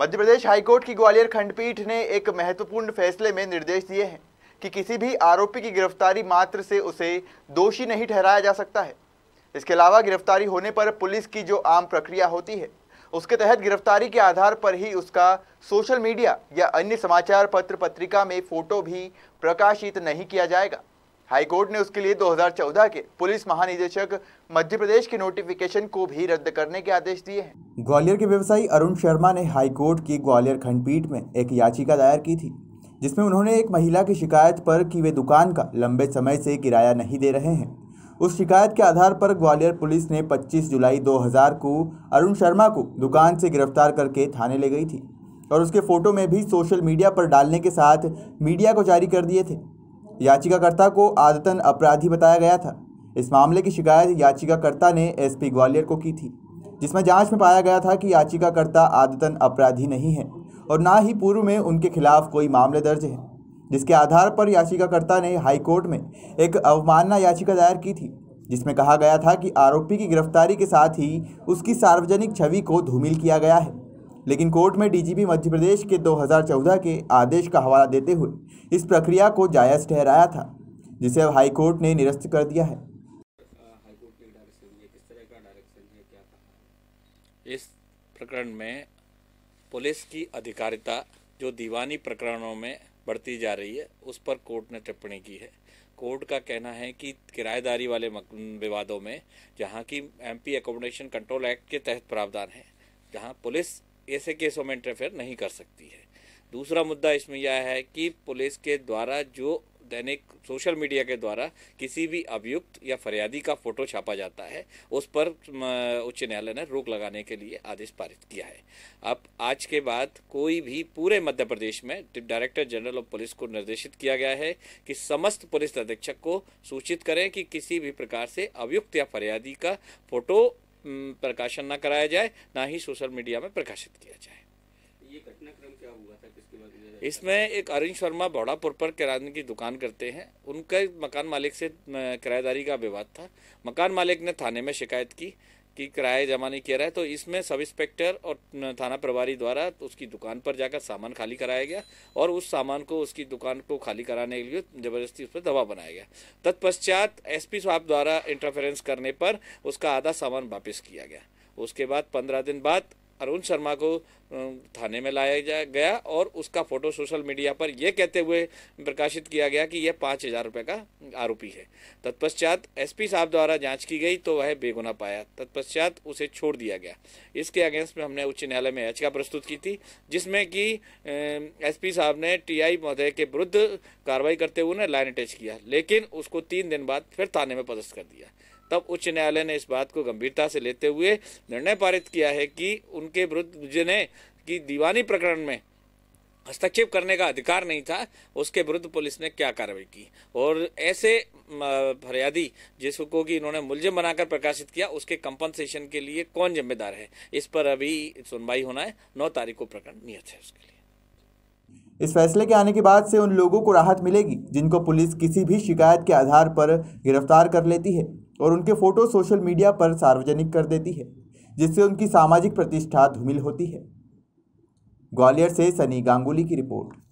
मध्य प्रदेश high court की ग्वालियर खंडपीठ ने एक महत्वपूर्ण फैसले में निर्देश दिए हैं कि किसी भी आरोपी की गिरफ्तारी मात्र से उसे दोषी नहीं ठहराया जा सकता है इसके अलावा गिरफ्तारी होने पर पुलिस की जो आम प्रक्रिया होती है उसके तहत गिरफ्तारी के आधार पर ही उसका सोशल मीडिया या अन्य समाचार पत्र पत्रिका में फोटो भी प्रकाशित नहीं किया जाएगा हाईकोर्ट ने उसके लिए 2014 के पुलिस महानिदेशक मध्य प्रदेश के नोटिफिकेशन को भी रद्द करने के आदेश दिए हैं ग्वालियर के व्यवसायी अरुण शर्मा ने हाईकोर्ट की ग्वालियर खंडपीठ में एक याचिका दायर की थी जिसमें उन्होंने एक महिला की शिकायत पर कि वे दुकान का लंबे समय से किराया नहीं दे रहे हैं उस शिकायत के आधार पर ग्वालियर पुलिस ने 25 जुलाई 2000 को अरुण शर्मा को दुकान से गिरफ्तार करके थाने ले गई थी और उसके फ़ोटो में भी सोशल मीडिया पर डालने के साथ मीडिया को जारी कर दिए थे याचिकाकर्ता को आदतन अपराधी बताया गया था इस मामले की शिकायत याचिकाकर्ता ने एसपी ग्वालियर को की थी जिसमें जांच में पाया गया था कि याचिकाकर्ता आदतन अपराधी नहीं है और ना ही पूर्व में उनके खिलाफ कोई मामले दर्ज हैं जिसके आधार पर याचिकाकर्ता ने हाईकोर्ट में एक अवमानना याचिका दायर की थी जिसमें कहा गया था कि आरोपी की गिरफ्तारी के साथ ही उसकी सार्वजनिक छवि को धूमिल किया गया है लेकिन कोर्ट में डीजीपी मध्य प्रदेश के 2014 के आदेश का हवाला देते हुए इस प्रक्रिया को जायज़ ठहराया था जिसे अब कोर्ट ने निरस्त कर दिया है इस प्रकरण में पुलिस की अधिकारिता जो दीवानी प्रकरणों में बढ़ती जा रही है उस पर कोर्ट ने टिप्पणी की है कोर्ट का कहना है कि किराएदारी वाले विवादों में जहां की एमपी एकोमोडेशन कंट्रोल एक्ट के तहत प्रावधान है जहां पुलिस ऐसे केसों में इंटरफेयर नहीं कर सकती है दूसरा मुद्दा इसमें यह है कि पुलिस के द्वारा जो दैनिक सोशल मीडिया के द्वारा किसी भी अभियुक्त या फरियादी का फोटो छापा जाता है उस पर उच्च न्यायालय ने रोक लगाने के लिए आदेश पारित किया है अब आज के बाद कोई भी पूरे मध्य प्रदेश में डायरेक्टर जनरल ऑफ पुलिस को निर्देशित किया गया है कि समस्त पुलिस अधीक्षक को सूचित करें कि किसी भी प्रकार से अभियुक्त या फरियादी का फोटो प्रकाशन ना कराया जाए ना ही सोशल मीडिया में प्रकाशित किया जाए ये घटनाक्रम क्या हुआ था किसके बाद इसमें एक अरिंद शर्मा बौड़ापुर पर किराने की दुकान करते हैं उनका मकान मालिक से किराएदारी का विवाद था मकान मालिक ने थाने में शिकायत की कि किराए जमा नहीं किया रहा है तो इसमें सब इंस्पेक्टर और थाना प्रभारी द्वारा तो उसकी दुकान पर जाकर सामान खाली कराया गया और उस सामान को उसकी दुकान को खाली कराने के लिए जबरदस्ती उस पर दबाव बनाया गया तत्पश्चात एसपी साहब द्वारा इंटरफेरेंस करने पर उसका आधा सामान वापस किया गया उसके बाद पंद्रह दिन बाद अरुण शर्मा को थाने में लाया गया और उसका फोटो सोशल मीडिया पर यह कहते हुए प्रकाशित किया गया कि यह पाँच हज़ार रुपये का आरोपी है तत्पश्चात एसपी साहब द्वारा जांच की गई तो वह बेगुना पाया तत्पश्चात उसे छोड़ दिया गया इसके अगेंस्ट में हमने उच्च न्यायालय में याचिका प्रस्तुत की थी जिसमें कि एसपी साहब ने टीआई महोदय के विरुद्ध कार्रवाई करते हुए लाइन अटैच किया लेकिन उसको तीन दिन बाद फिर थाने में पदस्थ कर दिया तब उच्च न्यायालय ने इस बात को गंभीरता से लेते हुए निर्णय पारित किया है कि उनके विरुद्ध जिन्हें की दीवानी प्रकरण में हस्तक्षेप करने का अधिकार नहीं था उसके विरुद्ध पुलिस ने क्या कार्रवाई की और ऐसे फरियादी जिसको कि इन्होंने मुलजिम बनाकर प्रकाशित किया उसके कंपनसेशन के लिए कौन जिम्मेदार है इस पर अभी सुनवाई होना है नौ तारीख को प्रकरण नियत है उसके लिए इस फैसले के आने के बाद से उन लोगों को राहत मिलेगी जिनको पुलिस किसी भी शिकायत के आधार पर गिरफ्तार कर लेती है और उनके फोटो सोशल मीडिया पर सार्वजनिक कर देती है जिससे उनकी सामाजिक प्रतिष्ठा धूमिल होती है ग्वालियर से सनी गांगुली की रिपोर्ट